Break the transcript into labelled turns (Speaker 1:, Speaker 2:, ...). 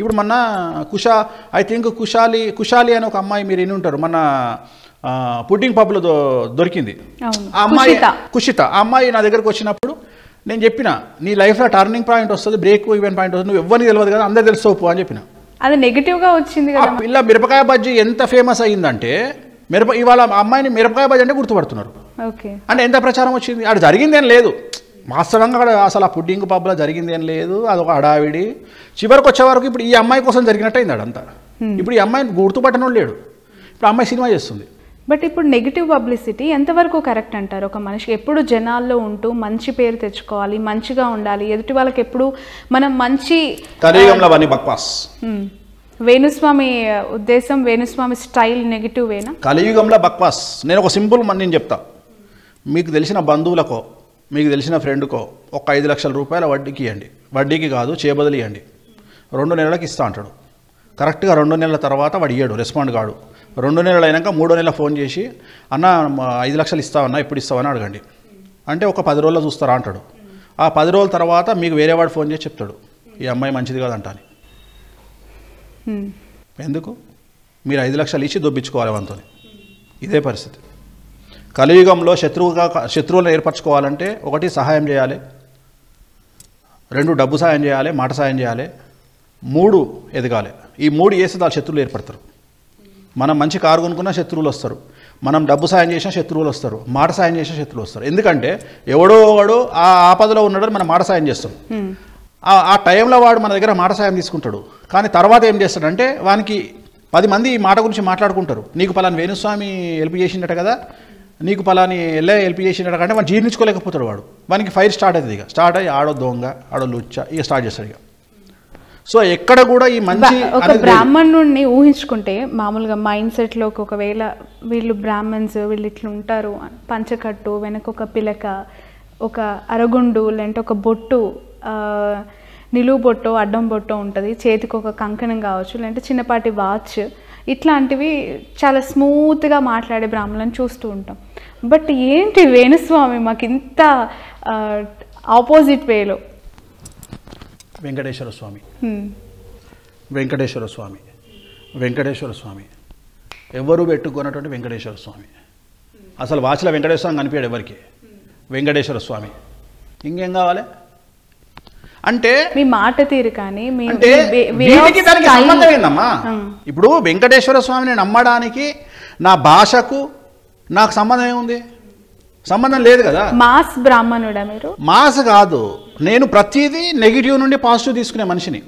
Speaker 1: ఇప్పుడు మన Kusha I think Kushali Kushali అని ఒక అమ్మాయి మీరు ఎన్ని ఉంటారు మన పుడ్డింగ్ పబ్లో దొరికింది
Speaker 2: ఆ అమ్మాయి
Speaker 1: కుషిత ఆ అమ్మాయి నా దగ్గరకు వచ్చినప్పుడు నేను చెప్పిన నీ లైఫ్లో టర్నింగ్ పాయింట్ వస్తుంది బ్రేక్ ఈవెన్ పాయింట్ వస్తుంది నువ్వు ఎవరిని తెలియదు కదా అందరు తెలుసుకోపు అని చెప్పిన అది నెగిటివ్గా వచ్చింది ఇలా మిరపకాయ బజ్జీ ఎంత ఫేమస్ అయ్యిందంటే మిరప ఇవాళ అమ్మాయిని మిరపకాయ బజ్జీ అంటే గుర్తుపడుతున్నారు అంటే ఎంత ప్రచారం వచ్చింది అక్కడ జరిగిందేం లేదు వాస్తవంగా అక్కడ అసలు ఆ పుడ్డింగ్ పబ్లో జరిగింది ఏం లేదు అదొక హడావిడి చివరికి వచ్చే వరకు ఇప్పుడు ఈ అమ్మాయి కోసం జరిగినట్టు అయింది అడంతా ఇప్పుడు ఈ అమ్మాయి గుర్తుపట్టడం లేడు ఇప్పుడు అమ్మాయి సినిమా చేస్తుంది
Speaker 2: బట్ ఇప్పుడు నెగిటివ్ పబ్లిసిటీ ఎంతవరకు కరెక్ట్ అంటారు ఒక మనిషికి ఎప్పుడు జనాల్లో ఉంటూ మంచి పేరు తెచ్చుకోవాలి మంచిగా ఉండాలి ఎదుటి వాళ్ళకి ఎప్పుడు మనం మంచి వేణుస్వామి ఉద్దేశం వేణుస్వామి స్టైల్ నెగిటివ్ వేనా
Speaker 1: కలియుగంలో బక్వాస్ నేను ఒక సింపుల్ నేను చెప్తా మీకు తెలిసిన బంధువులకో మీకు తెలిసిన ఫ్రెండ్కో ఒక ఐదు లక్షల రూపాయల వడ్డీకి ఇవ్వండి వడ్డీకి కాదు చేయబదులు ఇవ్వండి రెండు నెలలకు ఇస్తా అంటాడు కరెక్ట్గా రెండు నెలల తర్వాత వాడు ఇయ్యాడు రెస్పాండ్ కాడు రెండు నెలలు అయినాక మూడో నెల ఫోన్ చేసి అన్న ఐదు లక్షలు ఇస్తావన్నా ఇప్పుడు ఇస్తావని అడగండి అంటే ఒక పది రోజుల్లో చూస్తారా అంటాడు ఆ పది రోజుల తర్వాత మీకు వేరేవాడు ఫోన్ చేసి చెప్తాడు ఈ అమ్మాయి మంచిది కాదంట అని ఎందుకు మీరు ఐదు లక్షలు ఇచ్చి దొబ్బించుకోవాలి అంతని ఇదే పరిస్థితి కలియుగంలో శత్రువుగా శత్రువులను ఏర్పరచుకోవాలంటే ఒకటి సహాయం చేయాలి రెండు డబ్బు సాయం చేయాలి మాట సాయం చేయాలి మూడు ఎదగాలి ఈ మూడు వేసి దాని శత్రువులు ఏర్పడతారు మనం మంచి కారు కొనుక్కున్న శత్రువులు వస్తారు మనం డబ్బు సాయం చేసిన శత్రువులు వస్తారు మాట సాయం చేసిన శత్రువులు వస్తారు ఎందుకంటే ఎవడో ఒకడు ఆ ఆపదలో ఉన్నాడని మనం మాట సాయం చేస్తాం ఆ టైంలో వాడు మన దగ్గర మాట సాయం తీసుకుంటాడు కానీ తర్వాత ఏం చేస్తాడంటే వానికి పది మంది ఈ మాట గురించి మాట్లాడుకుంటారు నీకు పలానా వేణుస్వామి హెల్ప్ చేసిండట కదా నీకు పలాని ఎల్లే హెల్ప్ చేసినాడు అంటే వాడు జీర్ణించుకోలేకపోతాడు వాడు వానికి ఫైర్ స్టార్ట్ అవుతుంది ఇక స్టార్ట్ అయ్యి ఆడో దొంగ ఆడో లుచ్చ ఇక స్టార్ట్ చేస్తాడు ఇక సో ఎక్కడ కూడా ఈ మంచి ఒక
Speaker 2: బ్రాహ్మణుడిని ఊహించుకుంటే మామూలుగా మైండ్ సెట్లో ఒకవేళ వీళ్ళు బ్రాహ్మణ్స్ వీళ్ళు ఇట్లా ఉంటారు పంచకట్టు వెనక ఒక పిలక ఒక అరగుండు లేదంటే ఒక బొట్టు నిలువు బొట్టో అడ్డం బొట్టో ఉంటుంది చేతికి ఒక కంకణం కావచ్చు లేదంటే చిన్నపాటి వాచ్ ఇట్లాంటివి చాలా స్మూత్గా మాట్లాడే బ్రాహ్మణులను చూస్తూ ఉంటాం బట్ ఏంటి వేణుస్వామి మాకు ఇంత ఆపోజిట్ వేలో
Speaker 1: వెంకటేశ్వర స్వామి వెంకటేశ్వర స్వామి వెంకటేశ్వర స్వామి ఎవరు పెట్టుకున్నటువంటి వెంకటేశ్వర స్వామి అసలు వాచల వెంకటేశ్వరం కనిపించాడు ఎవరికి వెంకటేశ్వర స్వామి ఇంకేం కావాలి
Speaker 2: అంటే మీ మాట తీరు కానీ అంటే దానికి సంబంధం ఏందమ్మా
Speaker 1: ఇప్పుడు వెంకటేశ్వర స్వామిని నమ్మడానికి నా భాషకు నాకు సంబంధం ఏముంది సంబంధం లేదు కదా
Speaker 2: మాస్ బ్రాహ్మణుడా మీరు
Speaker 1: మాస్ కాదు నేను ప్రతిదీ నెగిటివ్ నుండి పాజిటివ్ తీసుకునే మనిషిని